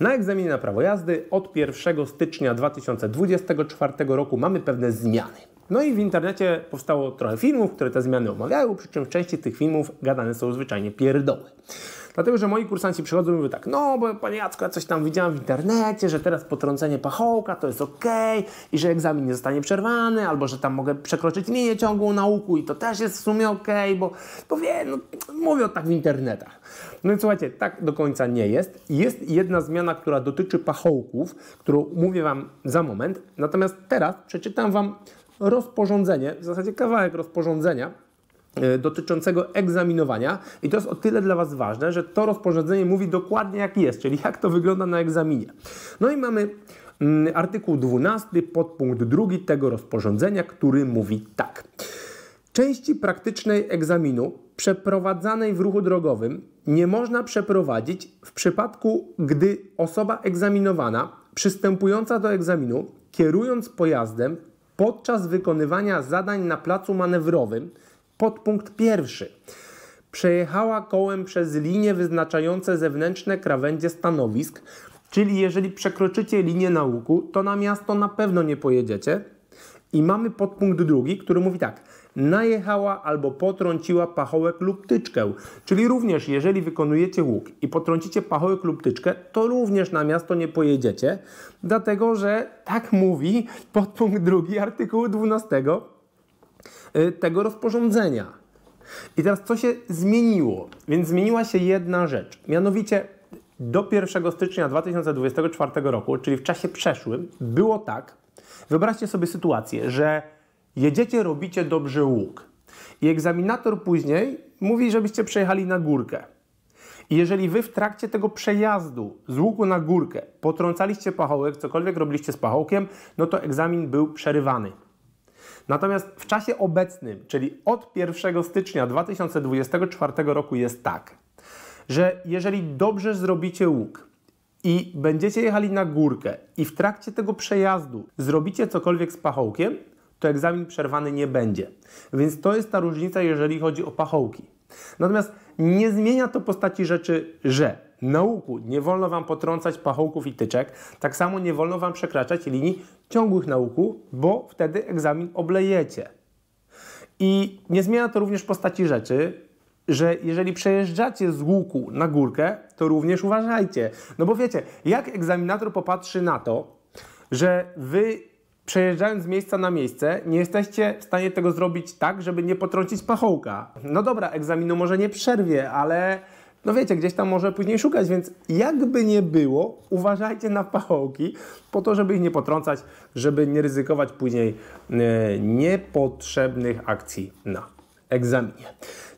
Na egzaminie na prawo jazdy od 1 stycznia 2024 roku mamy pewne zmiany. No i w internecie powstało trochę filmów, które te zmiany omawiają, przy czym w części tych filmów gadane są zwyczajnie pierdoły. Dlatego, że moi kursanci przychodzą i mówią tak, no bo panie Jacku, ja coś tam widziałem w internecie, że teraz potrącenie pachołka to jest ok i że egzamin nie zostanie przerwany, albo że tam mogę przekroczyć linię ciągłą nauku i to też jest w sumie ok, bo, bo wie, no, mówią tak w internetach. No i słuchajcie, tak do końca nie jest. Jest jedna zmiana, która dotyczy pachołków, którą mówię Wam za moment. Natomiast teraz przeczytam Wam rozporządzenie, w zasadzie kawałek rozporządzenia, E, dotyczącego egzaminowania i to jest o tyle dla Was ważne, że to rozporządzenie mówi dokładnie jak jest, czyli jak to wygląda na egzaminie. No i mamy mm, artykuł 12 podpunkt 2 tego rozporządzenia, który mówi tak. Części praktycznej egzaminu przeprowadzanej w ruchu drogowym nie można przeprowadzić w przypadku, gdy osoba egzaminowana przystępująca do egzaminu kierując pojazdem podczas wykonywania zadań na placu manewrowym Podpunkt pierwszy. Przejechała kołem przez linie wyznaczające zewnętrzne krawędzie stanowisk, czyli jeżeli przekroczycie linię nauku, to na miasto na pewno nie pojedziecie. I mamy podpunkt drugi, który mówi tak najechała albo potrąciła pachołek lub tyczkę. Czyli również jeżeli wykonujecie łuk i potrącicie pachołek lub tyczkę, to również na miasto nie pojedziecie, dlatego że tak mówi podpunkt drugi artykułu 12 Y, tego rozporządzenia. I teraz co się zmieniło? Więc zmieniła się jedna rzecz. Mianowicie do 1 stycznia 2024 roku, czyli w czasie przeszłym, było tak, wyobraźcie sobie sytuację, że jedziecie, robicie dobrze łuk i egzaminator później mówi, żebyście przejechali na górkę. I jeżeli wy w trakcie tego przejazdu z łuku na górkę potrącaliście pachołek, cokolwiek robiliście z pachołkiem, no to egzamin był przerywany. Natomiast w czasie obecnym, czyli od 1 stycznia 2024 roku jest tak, że jeżeli dobrze zrobicie łuk, i będziecie jechali na górkę i w trakcie tego przejazdu zrobicie cokolwiek z pachołkiem, to egzamin przerwany nie będzie. Więc to jest ta różnica, jeżeli chodzi o pachołki. Natomiast nie zmienia to postaci rzeczy, że nauku. Nie wolno Wam potrącać pachołków i tyczek. Tak samo nie wolno Wam przekraczać linii ciągłych nauku, bo wtedy egzamin oblejecie. I nie zmienia to również postaci rzeczy, że jeżeli przejeżdżacie z łuku na górkę, to również uważajcie. No bo wiecie, jak egzaminator popatrzy na to, że wy przejeżdżając z miejsca na miejsce, nie jesteście w stanie tego zrobić tak, żeby nie potrącić pachołka. No dobra, egzaminu może nie przerwie, ale no wiecie, gdzieś tam może później szukać, więc jakby nie było, uważajcie na pachołki po to, żeby ich nie potrącać, żeby nie ryzykować później e, niepotrzebnych akcji na egzaminie.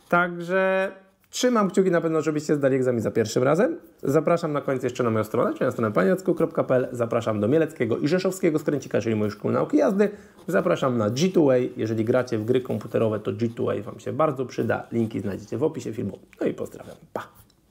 Także Trzymam kciuki na pewno, żebyście zdali egzamin za pierwszym razem. Zapraszam na koniec jeszcze na moją stronę, czyli na stronę paniacku.pl. Zapraszam do Mieleckiego i Rzeszowskiego Skręcika, czyli mojej szkół nauki jazdy. Zapraszam na G2A. Jeżeli gracie w gry komputerowe, to G2A Wam się bardzo przyda. Linki znajdziecie w opisie filmu. No i pozdrawiam. Pa!